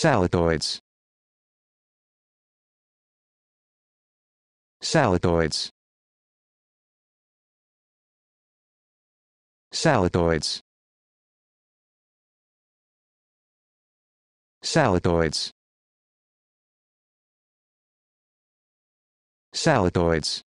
Salatoids. Salatoids. Salatoids. Salatoids. Salatoids.